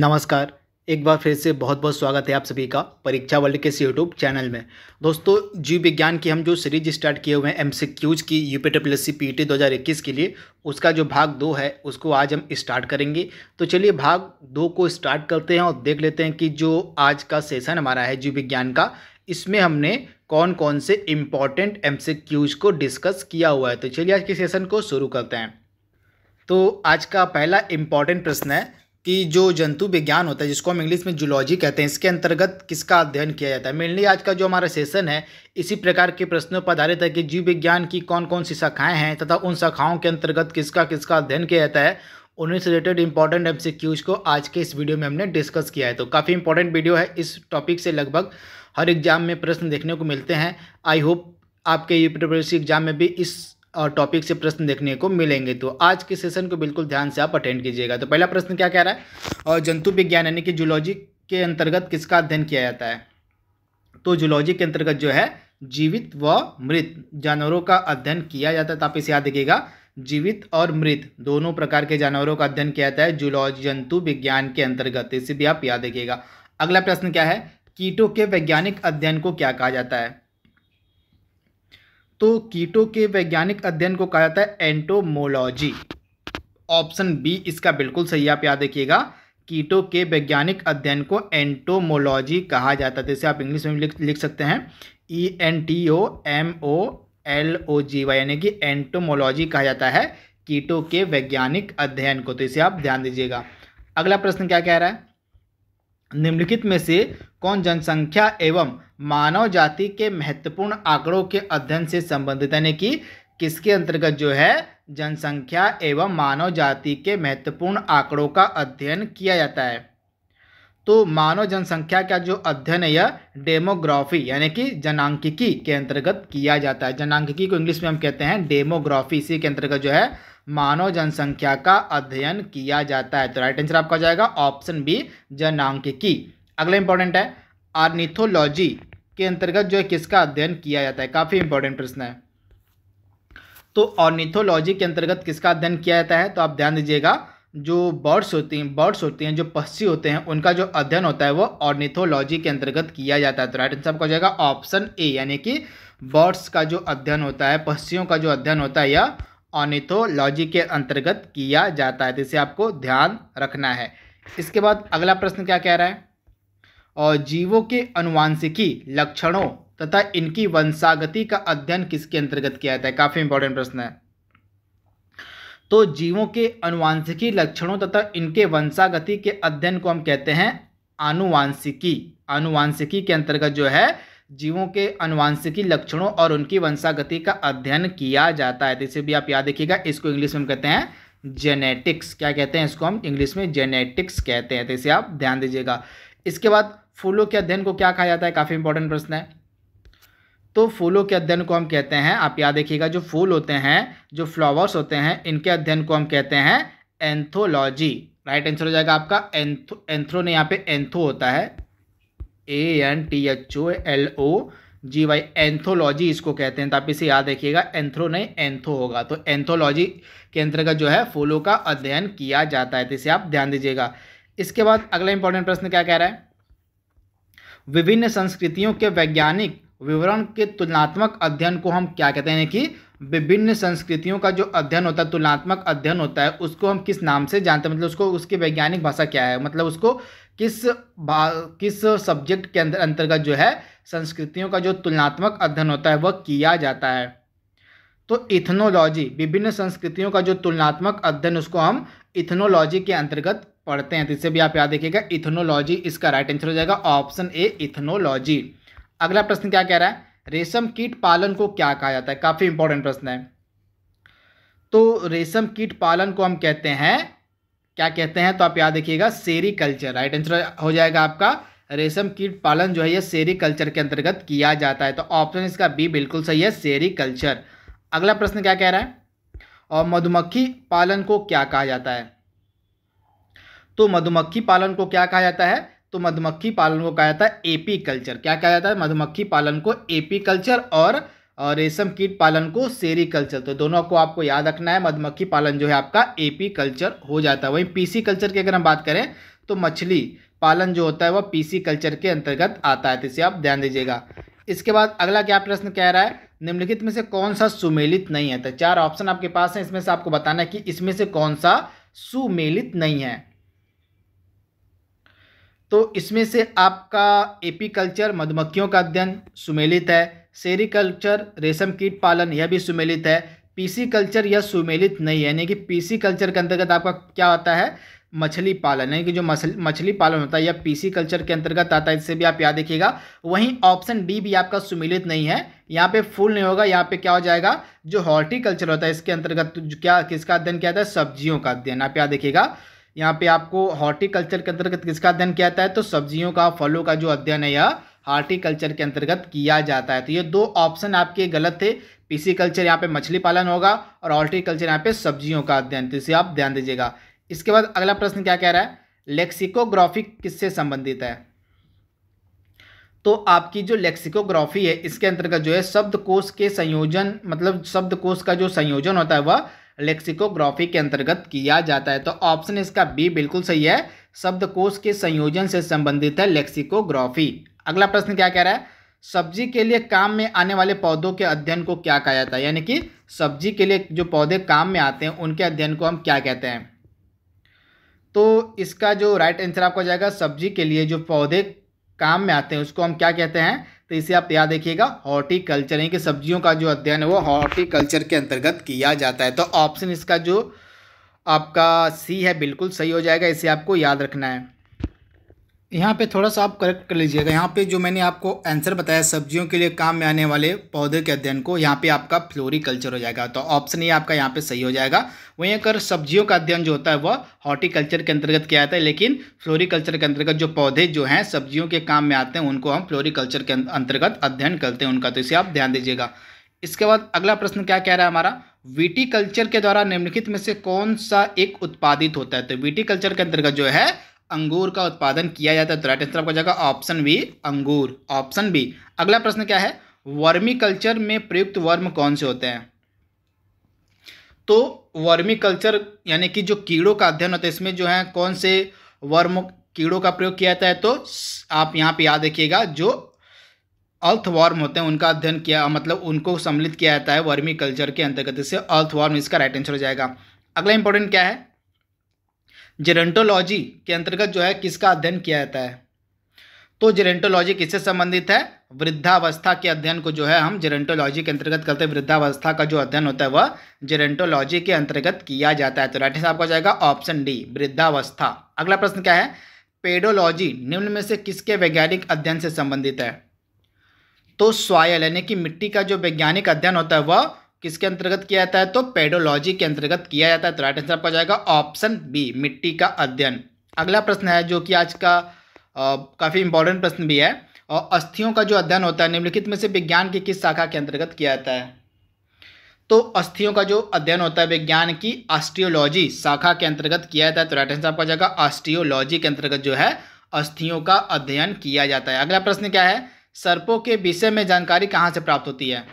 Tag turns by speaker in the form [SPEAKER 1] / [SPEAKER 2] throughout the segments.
[SPEAKER 1] नमस्कार एक बार फिर से बहुत बहुत स्वागत है आप सभी का परीक्षा वर्ल्ड के इस यूट्यूब चैनल में दोस्तों जीव विज्ञान की हम जो सीरीज स्टार्ट किए हुए हैं एम क्यूज़ की U P W C P T दो हज़ार इक्कीस के लिए उसका जो भाग दो है उसको आज हम स्टार्ट करेंगे तो चलिए भाग दो को स्टार्ट करते हैं और देख लेते हैं कि जो आज का सेशन हमारा है जीव विज्ञान का इसमें हमने कौन कौन से इम्पॉर्टेंट एम क्यूज को डिस्कस किया हुआ है तो चलिए आज के सेशन को शुरू करते हैं तो आज का पहला इम्पॉर्टेंट प्रश्न है कि जो जंतु विज्ञान होता है जिसको हम इंग्लिश में जूलॉजी कहते हैं इसके अंतर्गत किसका अध्ययन किया जाता है मेनली आज का जो हमारा सेशन है इसी प्रकार के प्रश्नों पर आधारित है कि जीव विज्ञान की कौन कौन सी शाखाएं हैं तथा उन शाखाओं के अंतर्गत किसका किसका अध्ययन किया जाता है उन्हीं से रिलेटेड इंपॉर्टेंट एम को आज के इस वीडियो में हमने डिस्कस किया है तो काफ़ी इंपॉर्टेंट वीडियो है इस टॉपिक से लगभग हर एग्जाम में प्रश्न देखने को मिलते हैं आई होप आपके यूपी एग्जाम में भी इस टॉपिक से प्रश्न देखने को मिलेंगे तो आज के सेशन को बिल्कुल ध्यान से आप अटेंड कीजिएगा तो पहला प्रश्न क्या कह रहा है और जंतु विज्ञान यानी कि जूलॉजी के अंतर्गत किसका अध्ययन किया जाता है तो जूलॉजी के अंतर्गत जो है जीवित व मृत जानवरों का अध्ययन किया जाता है तो आप इसे याद रखिएगा जीवित और मृत दोनों प्रकार के जानवरों का अध्ययन किया जाता है जूलॉजी जंतु विज्ञान के अंतर्गत इसे भी आप याद रखिएगा अगला प्रश्न क्या है कीटों के वैज्ञानिक अध्ययन को क्या कहा जाता है तो कीटों के वैज्ञानिक अध्ययन को कहा जाता है एंटोमोलॉजी ऑप्शन बी इसका बिल्कुल सही आप याद रखिएगा कीटों के वैज्ञानिक अध्ययन को एंटोमोलॉजी कहा जाता है जैसे आप इंग्लिश में लिख लिख सकते हैं E N T O M O L O G Y यानी कि एंटोमोलॉजी कहा जाता है कीटों के वैज्ञानिक अध्ययन को तो इसे आप ध्यान दीजिएगा अगला प्रश्न क्या कह रहा है निम्नलिखित में से कौन जनसंख्या एवं मानव जाति के महत्वपूर्ण आंकड़ों के अध्ययन से संबंधित यानी कि किसके अंतर्गत जो है जनसंख्या एवं मानव जाति के महत्वपूर्ण आंकड़ों का अध्ययन किया जाता है तो मानव जनसंख्या का जो अध्ययन है यह डेमोग्राफी यानी कि जनांकिकी के अंतर्गत किया जाता है जनांकिकी को इंग्लिश में हम कहते हैं डेमोग्राफी इसी के अंतर्गत जो है मानव जनसंख्या का अध्ययन किया जाता है तो राइट आंसर आपका जाएगा ऑप्शन बी जनांकिकी अगला इंपॉर्टेंट है आर्निथोलॉजी के अंतर्गत जो है किसका अध्ययन किया जाता है काफ़ी इंपॉर्टेंट प्रश्न है तो ऑर्निथोलॉजी के अंतर्गत किसका अध्ययन किया जाता है तो आप ध्यान दीजिएगा जो बर्ड्स होती हैं बर्ड्स होती हैं जो पक्षी होते हैं उनका जो अध्ययन होता है वो ऑर्निथोलॉजी के अंतर्गत किया जाता है तो राइट आंसर आपका हो जाएगा ऑप्शन ए यानी कि बर्ड्स का जो अध्ययन होता है पक्षियों का जो अध्ययन होता है यह ऑर्निथोलॉजी के अंतर्गत किया जाता है तो इसे आपको ध्यान रखना है इसके बाद अगला प्रश्न क्या कह रहा है और जीवों के अनुवांशिकी लक्षणों तथा इनकी वंशागति का अध्ययन किसके अंतर्गत किया जाता है काफ़ी इंपॉर्टेंट प्रश्न है तो जीवों के अनुवांशिकी लक्षणों तथा इनके वंशागति के अध्ययन को हम कहते हैं आनुवांशिकी आनुवांशिकी के अंतर्गत जो है जीवों के अनुवांशिकी लक्षणों और उनकी वंशागति का अध्ययन किया जाता है जैसे भी आप याद देखिएगा इसको इंग्लिश में हम कहते हैं जेनेटिक्स क्या कहते हैं इसको हम इंग्लिश में जेनेटिक्स कहते हैं जैसे तो आप ध्यान दीजिएगा इसके बाद फूलों के अध्ययन को क्या कहा जाता है काफ़ी इंपॉर्टेंट प्रश्न है तो फूलों के अध्ययन को हम कहते हैं आप याद रखिएगा जो फूल होते हैं जो फ्लावर्स होते हैं इनके अध्ययन को हम कहते हैं एंथोलॉजी राइट आंसर हो जाएगा आपका एंथो एंथ्रो ने यहाँ पे एंथो होता है A N T H O L O G Y anthology इसको कहते हैं तो आप इसे याद रखिएगा एंथ्रो नहीं एंथो होगा तो एंथोलॉजी के अंतर्गत जो है फूलों का अध्ययन किया जाता है तो इसे आप ध्यान दीजिएगा इसके बाद अगला इंपॉर्टेंट प्रश्न क्या कह रहा है विभिन्न संस्कृतियों के वैज्ञानिक विवरण के तुलनात्मक अध्ययन को हम क्या कहते हैं कि विभिन्न संस्कृतियों का जो अध्ययन होता है तुलनात्मक अध्ययन होता है उसको हम किस नाम से जानते हैं मतलब उसको उसकी वैज्ञानिक भाषा क्या है मतलब उसको किस किस सब्जेक्ट के अंदर अंतर्गत जो है संस्कृतियों का जो तुलनात्मक अध्ययन होता है वह किया जाता है तो इथनोलॉजी विभिन्न संस्कृतियों का जो तुलनात्मक अध्ययन उसको हम इथनोलॉजी के अंतर्गत पढ़ते हैं तो इससे भी आप याद देखिएगा इथनोलॉजी इसका राइट आंसर हो जाएगा ऑप्शन ए इथनोलॉजी अगला प्रश्न क्या कह रहा है रेशम कीट पालन को क्या कहा जाता है काफ़ी इंपॉर्टेंट प्रश्न है तो रेशम कीट पालन को हम कहते हैं क्या कहते हैं तो आप याद देखिएगा सेरीकल्चर राइट आंसर हो जाएगा आपका रेशम कीट पालन जो है ये सेरीकल्चर के अंतर्गत किया जाता है तो ऑप्शन इसका बी बिल्कुल सही है सेरीकल्चर अगला प्रश्न क्या कह रहा है और मधुमक्खी पालन को क्या कहा जाता है तो मधुमक्खी पालन को क्या कहा जाता है तो मधुमक्खी पालन को कहा जाता है एपी कल्चर क्या कहा जाता है मधुमक्खी पालन को एपी कल्चर और रेशम कीट पालन को सेरी कल्चर तो दोनों को आपको याद रखना है मधुमक्खी पालन जो है आपका एपी कल्चर हो जाता है वहीं पीसी कल्चर की अगर हम बात करें तो मछली पालन जो होता है वह पीसी कल्चर के अंतर्गत आता है तो इसे आप ध्यान दीजिएगा इसके बाद अगला क्या प्रश्न कह रहा है निम्नलिखित में से कौन सा सुमेलित नहीं है तो चार ऑप्शन आपके पास हैं इसमें से आपको बताना है कि इसमें से कौन सा सुमेलित नहीं है तो इसमें से आपका कल्चर मधुमक्खियों का अध्ययन सुमेलित है सेरिकल्चर रेशम कीट पालन यह भी सुमेलित है पीसी कल्चर यह सुमेलित नहीं है यानी कि पीसी कल्चर के अंतर्गत आपका क्या होता है मछली पालन यानी कि जो मछली पालन होता है यह पीसी कल्चर के अंतर्गत आता है इससे भी आप याद देखिएगा वहीं ऑप्शन डी भी आपका सुमिलित नहीं है यहाँ पे फूल नहीं होगा यहाँ पे क्या हो जाएगा जो हॉर्टिकल्चर होता है इसके अंतर्गत क्या किसका अध्ययन किया जाता है सब्जियों का अध्ययन आप याद देखिएगा यहाँ पे आपको हॉर्टिकल्चर के अंतर्गत किसका अध्ययन किया जाता है तो सब्जियों का फलों का जो अध्ययन है यह हॉर्टिकल्चर के अंतर्गत किया जाता है तो ये दो ऑप्शन आपके गलत थे पीसी कल्चर यहाँ पे मछली पालन होगा और हॉर्टिकल्चर यहाँ पे सब्जियों का अध्ययन तो इसे आप ध्यान दीजिएगा इसके बाद अगला प्रश्न क्या कह रहा है लेक्सिकोग्राफी किससे संबंधित है तो आपकी जो लेक्सिकोग्राफी है इसके अंतर्गत जो है शब्द के संयोजन मतलब शब्द का जो संयोजन होता है वह लेक्सिकोग्राफी के अंतर्गत किया जाता है तो ऑप्शन इसका बी बिल्कुल सही है शब्दकोश के संयोजन से संबंधित है लेक्सिकोग्राफी अगला प्रश्न क्या कह रहा है सब्जी के लिए काम में आने वाले पौधों के अध्ययन को क्या कहा जाता है यानी कि सब्जी के लिए जो पौधे काम में आते हैं उनके अध्ययन को हम क्या कहते हैं तो इसका जो राइट आंसर आपको जाएगा सब्जी के लिए जो पौधे काम में आते हैं उसको हम क्या कहते हैं तो इसे आप याद रखिएगा हॉर्टिकल्चर यानी कि सब्जियों का जो अध्ययन है वो हॉर्टिकल्चर के अंतर्गत किया जाता है तो ऑप्शन इसका जो आपका सी है बिल्कुल सही हो जाएगा इसे आपको याद रखना है यहाँ पे थोड़ा सा आप करेक्ट कर लीजिएगा यहाँ पे जो मैंने आपको आंसर बताया सब्जियों के लिए काम में आने वाले पौधे के अध्ययन को यहाँ पे आपका फ्लोरिकल्चर हो जाएगा तो ऑप्शन ये आपका यहाँ पे सही हो जाएगा वहीं अगर सब्जियों का अध्ययन जो होता है वह हॉर्टिकल्चर के अंतर्गत किया जाता है लेकिन फ्लोरिकल्चर के अंतर्गत जो पौधे जो हैं सब्जियों के काम में आते हैं उनको हम फ्लोरिकल्चर के अंतर्गत अध्ययन करते हैं उनका तो इसे आप ध्यान दीजिएगा इसके बाद अगला प्रश्न क्या कह रहा है हमारा विटीकल्चर के द्वारा निम्नलिखित में से कौन सा एक उत्पादित होता है तो विटीकल्चर के अंतर्गत जो है अंगूर का उत्पादन किया जाता है तो राइट आंसर आपका जाएगा ऑप्शन बी अंगूर ऑप्शन बी अगला प्रश्न क्या है वर्मी कल्चर में प्रयुक्त वर्म कौन से होते हैं तो वर्मी कल्चर यानी कि जो कीड़ों का अध्ययन होता है इसमें जो है कौन से वर्म कीड़ों का प्रयोग किया जाता है तो आप यहाँ पे याद रखिएगा जो अर्थवॉर्म होते हैं उनका अध्ययन किया मतलब उनको सम्मिलित किया जाता है वर्मी कल्चर के अंतर्गत से अल्थवॉर्म इसका राइट आंसर हो जाएगा अगला इंपॉर्टेंट क्या है जेरेंटोलॉजी के अंतर्गत जो है किसका अध्ययन किया जाता है तो जेरेंटोलॉजी किससे संबंधित है वृद्धावस्था के अध्ययन को जो है हम जेरेंटोलॉजी के अंतर्गत करते हैं वृद्धावस्था का जो अध्ययन होता है वह जेरेंटोलॉजी के अंतर्गत किया जाता है तो राइट आंसर आपका जाएगा ऑप्शन डी वृद्धावस्था अगला प्रश्न क्या है पेडोलॉजी निम्न में से किसके वैज्ञानिक अध्ययन से संबंधित है तो स्वायल यानी कि मिट्टी का जो वैज्ञानिक अध्ययन होता है वह किसके अंतर्गत किया जाता है तो पेडोलॉजी के अंतर्गत किया जाता है तो राइट आंसर आपका जाएगा ऑप्शन बी मिट्टी का अध्ययन अगला प्रश्न है जो कि आज का काफ़ी इंपॉर्टेंट प्रश्न भी है और अस्थियों का जो अध्ययन होता है निम्नलिखित में से विज्ञान की किस शाखा के अंतर्गत किया जाता है तो अस्थियों का जो अध्ययन होता है विज्ञान की ऑस्ट्रियोलॉजी शाखा के अंतर्गत किया जाता है तो राइट आंसर आपका जाएगा ऑस्ट्रियोलॉजी के अंतर्गत जो है अस्थियों का अध्ययन किया जाता है अगला प्रश्न क्या है सर्पों के विषय में जानकारी कहाँ से प्राप्त होती है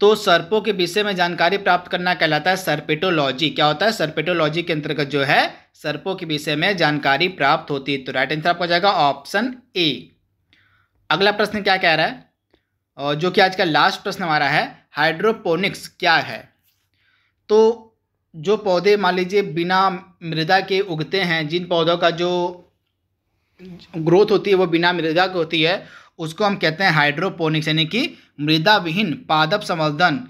[SPEAKER 1] तो सर्पों के विषय में जानकारी प्राप्त करना कहलाता है सर्पेटोलॉजी क्या होता है सर्पेटोलॉजी के अंतर्गत जो है सर्पों के विषय में जानकारी प्राप्त होती है तो राइट आंसर आपका जाएगा ऑप्शन ए अगला प्रश्न क्या कह रहा है जो कि आज का लास्ट प्रश्न हमारा है हाइड्रोपोनिक्स क्या है तो जो पौधे मान लीजिए बिना मृदा के उगते हैं जिन पौधों का जो ग्रोथ होती है वो बिना मृदा की होती है उसको हम कहते हैं हाइड्रोपोनिक्स यानी कि मृदा विहीन पादप संवर्धन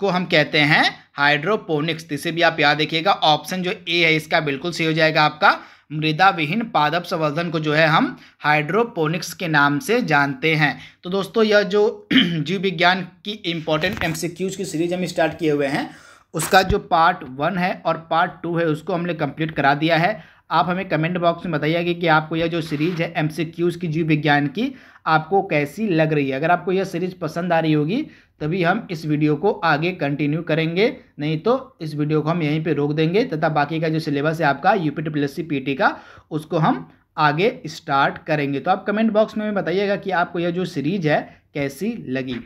[SPEAKER 1] को हम कहते हैं हाइड्रोपोनिक्स इसे भी आप याद रखिएगा ऑप्शन जो ए है इसका बिल्कुल सही हो जाएगा आपका मृदा विहीन पादप संवर्धन को जो है हम हाइड्रोपोनिक्स के नाम से जानते हैं तो दोस्तों यह जो जीव विज्ञान की इम्पोर्टेंट एम की सीरीज हम स्टार्ट किए हुए हैं उसका जो पार्ट वन है और पार्ट टू है उसको हमने कंप्लीट करा दिया है आप हमें कमेंट बॉक्स में बताइएगा कि आपको यह जो सीरीज़ है एम की जीव विज्ञान की आपको कैसी लग रही है अगर आपको यह सीरीज़ पसंद आ रही होगी तभी हम इस वीडियो को आगे कंटिन्यू करेंगे नहीं तो इस वीडियो को हम यहीं पे रोक देंगे तथा बाकी का जो सिलेबस है आपका U P T plus C P T का उसको हम आगे स्टार्ट करेंगे तो आप कमेंट बॉक्स में बताइएगा कि आपको यह जो सीरीज़ है कैसी लगी